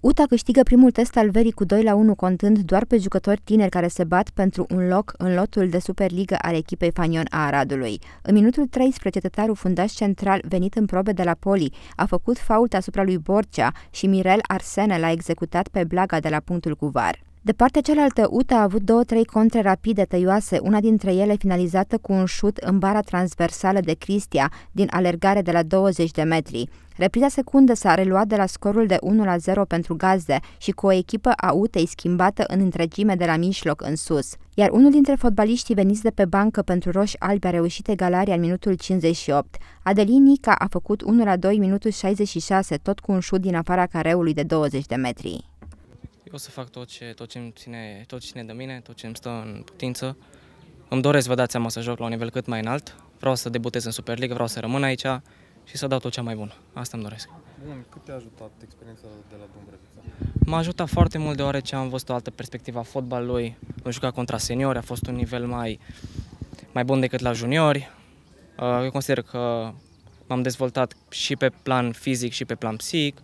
UTA câștigă primul test al verii cu 2 la 1 contând doar pe jucători tineri care se bat pentru un loc în lotul de Superligă al echipei Fanion a Aradului. În minutul 13, tătarul fundaș central venit în probe de la Poli a făcut fault asupra lui Borcea și Mirel Arsene l-a executat pe blaga de la punctul cu var. De partea cealaltă, UTA a avut două-trei contre rapide tăioase, una dintre ele finalizată cu un șut în bara transversală de Cristia din alergare de la 20 de metri. Repriza secundă s-a reluat de la scorul de 1-0 pentru gazde și cu o echipă a UTEI schimbată în întregime de la mijloc în sus. Iar unul dintre fotbaliștii veniți de pe bancă pentru roși albi a reușit egalarea în minutul 58. Adelin Nica a făcut 1-2 minutul 66, tot cu un șut din afara careului de 20 de metri. Eu o să fac tot ce, tot ce, ține, tot ce ține de mine, tot ce îmi stă în putință. Îmi doresc, vă dați seama, să joc la un nivel cât mai înalt. Vreau să debutez în Superliga, vreau să rămân aici și să dau tot cea mai bună. Asta îmi doresc. Bun, cât te-a ajutat experiența de la Dumbrăvița? M-a ajutat foarte mult deoarece am văzut o altă perspectivă a fotbalului. Am jucat contra seniori, a fost un nivel mai, mai bun decât la juniori. Uh, eu consider că m-am dezvoltat și pe plan fizic și pe plan psihic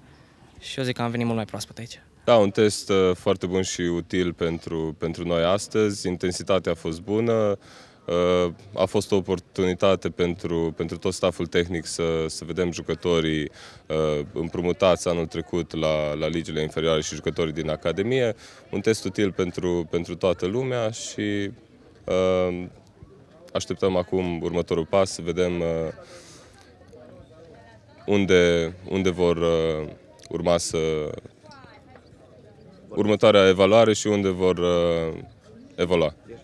și eu zic că am venit mult mai proaspăt aici. Da, un test uh, foarte bun și util pentru, pentru noi astăzi. Intensitatea a fost bună. Uh, a fost o oportunitate pentru, pentru tot staful tehnic să, să vedem jucătorii uh, împrumutați anul trecut la, la ligile inferioare și jucătorii din Academie. Un test util pentru, pentru toată lumea și așteptăm acum următorul pas să vedem unde, unde vor urma să, următoarea evaluare și unde vor uh, evolua.